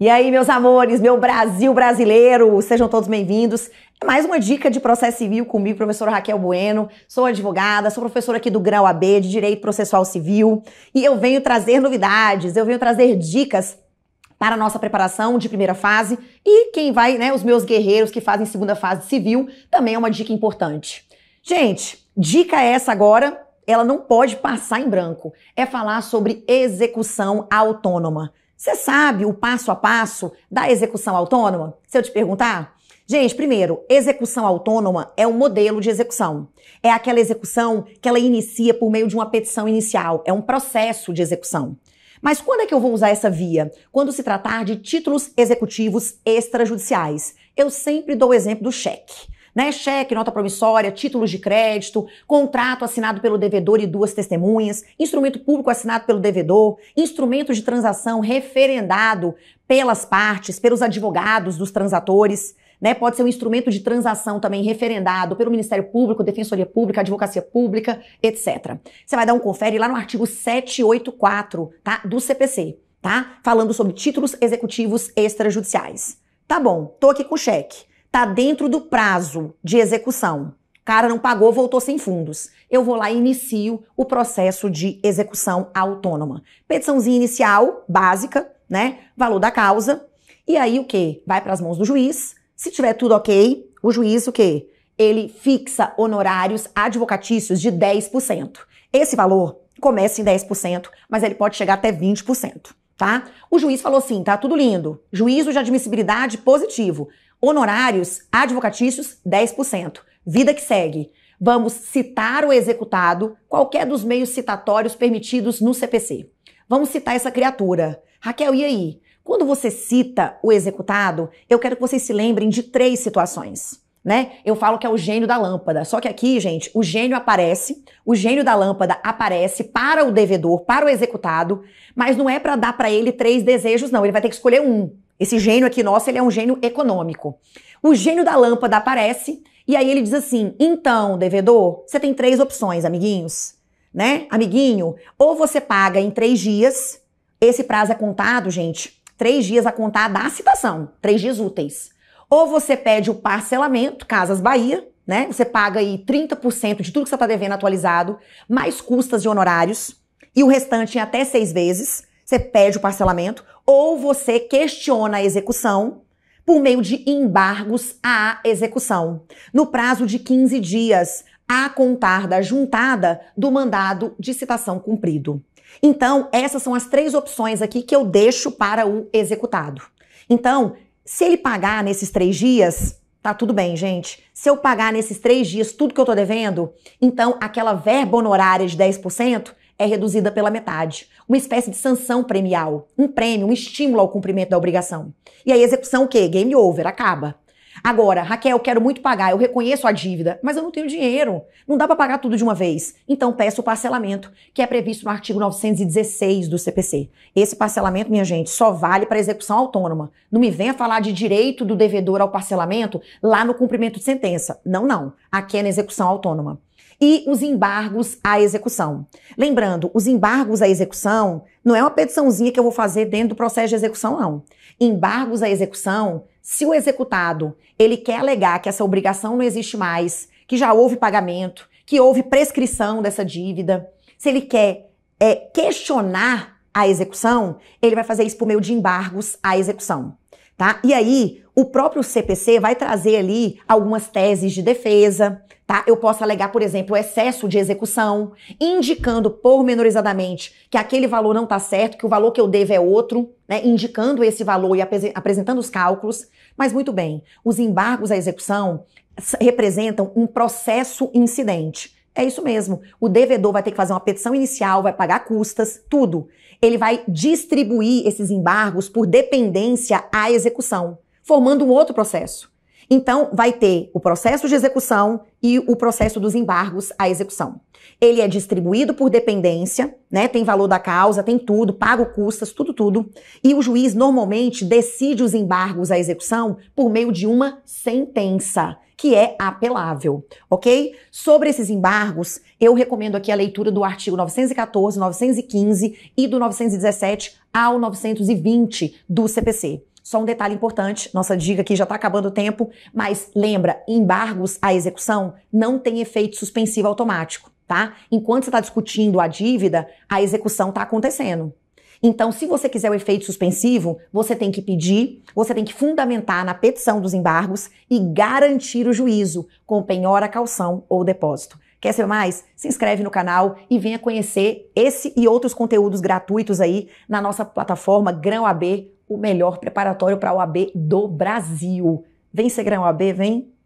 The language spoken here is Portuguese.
E aí, meus amores, meu Brasil brasileiro, sejam todos bem-vindos. É mais uma dica de processo civil comigo, professora Raquel Bueno. Sou advogada, sou professora aqui do Grau AB de Direito Processual Civil e eu venho trazer novidades, eu venho trazer dicas para a nossa preparação de primeira fase e quem vai, né, os meus guerreiros que fazem segunda fase civil, também é uma dica importante. Gente, dica é essa agora, ela não pode passar em branco. É falar sobre execução autônoma. Você sabe o passo a passo da execução autônoma? Se eu te perguntar? Gente, primeiro, execução autônoma é um modelo de execução. É aquela execução que ela inicia por meio de uma petição inicial, é um processo de execução. Mas quando é que eu vou usar essa via? Quando se tratar de títulos executivos extrajudiciais. Eu sempre dou o exemplo do cheque né? Cheque, nota promissória, títulos de crédito, contrato assinado pelo devedor e duas testemunhas, instrumento público assinado pelo devedor, instrumento de transação referendado pelas partes, pelos advogados dos transatores. Né, pode ser um instrumento de transação também referendado pelo Ministério Público, Defensoria Pública, Advocacia Pública, etc. Você vai dar um confere lá no artigo 784, tá? Do CPC, tá? Falando sobre títulos executivos extrajudiciais. Tá bom, tô aqui com cheque tá dentro do prazo de execução. O cara não pagou, voltou sem fundos. Eu vou lá e inicio o processo de execução autônoma. Petiçãozinha inicial, básica, né? Valor da causa. E aí o que? Vai para as mãos do juiz. Se tiver tudo ok, o juiz o que? Ele fixa honorários advocatícios de 10%. Esse valor começa em 10%, mas ele pode chegar até 20%, tá? O juiz falou assim, tá tudo lindo. Juízo de admissibilidade positivo. Honorários advocatícios, 10%. Vida que segue. Vamos citar o executado, qualquer dos meios citatórios permitidos no CPC. Vamos citar essa criatura. Raquel, e aí? Quando você cita o executado, eu quero que vocês se lembrem de três situações. Né? Eu falo que é o gênio da lâmpada. Só que aqui, gente, o gênio aparece, o gênio da lâmpada aparece para o devedor, para o executado, mas não é para dar para ele três desejos, não. Ele vai ter que escolher um. Esse gênio aqui nosso, ele é um gênio econômico. O gênio da lâmpada aparece e aí ele diz assim: "Então, devedor, você tem três opções, amiguinhos, né? Amiguinho, ou você paga em três dias, esse prazo é contado, gente, três dias a contar da citação, três dias úteis. Ou você pede o parcelamento, Casas Bahia, né? Você paga aí 30% de tudo que você está devendo atualizado, mais custas de honorários, e o restante em é até seis vezes. Você pede o parcelamento, ou você questiona a execução por meio de embargos à execução, no prazo de 15 dias, a contar da juntada do mandado de citação cumprido. Então, essas são as três opções aqui que eu deixo para o executado. Então, se ele pagar nesses três dias, tá tudo bem, gente. Se eu pagar nesses três dias tudo que eu tô devendo, então aquela verba honorária de 10% é reduzida pela metade. Uma espécie de sanção premial, um prêmio, um estímulo ao cumprimento da obrigação. E aí a execução o quê? Game over, acaba. Agora, Raquel, quero muito pagar, eu reconheço a dívida, mas eu não tenho dinheiro. Não dá para pagar tudo de uma vez. Então peço o parcelamento, que é previsto no artigo 916 do CPC. Esse parcelamento, minha gente, só vale para execução autônoma. Não me venha falar de direito do devedor ao parcelamento lá no cumprimento de sentença. Não, não. Aqui é na execução autônoma e os embargos à execução. Lembrando, os embargos à execução não é uma petiçãozinha que eu vou fazer dentro do processo de execução, não. Embargos à execução, se o executado ele quer alegar que essa obrigação não existe mais, que já houve pagamento, que houve prescrição dessa dívida, se ele quer é, questionar a execução, ele vai fazer isso por meio de embargos à execução tá? E aí, o próprio CPC vai trazer ali algumas teses de defesa, tá? Eu posso alegar, por exemplo, excesso de execução, indicando pormenorizadamente que aquele valor não está certo, que o valor que eu devo é outro, né? Indicando esse valor e apresentando os cálculos. Mas muito bem, os embargos à execução representam um processo incidente. É isso mesmo. O devedor vai ter que fazer uma petição inicial, vai pagar custas, tudo. Ele vai distribuir esses embargos por dependência à execução, formando um outro processo. Então, vai ter o processo de execução e o processo dos embargos à execução. Ele é distribuído por dependência, né? Tem valor da causa, tem tudo, pago custas, tudo, tudo. E o juiz normalmente decide os embargos à execução por meio de uma sentença, que é apelável, ok? Sobre esses embargos, eu recomendo aqui a leitura do artigo 914, 915 e do 917 ao 920 do CPC. Só um detalhe importante, nossa dica aqui já está acabando o tempo, mas lembra, embargos à execução não tem efeito suspensivo automático, tá? Enquanto você está discutindo a dívida, a execução está acontecendo. Então, se você quiser o efeito suspensivo, você tem que pedir, você tem que fundamentar na petição dos embargos e garantir o juízo com penhora, calção ou depósito. Quer saber mais? Se inscreve no canal e venha conhecer esse e outros conteúdos gratuitos aí na nossa plataforma grãoab.com o melhor preparatório para a OAB do Brasil. Vem ser grão OAB, vem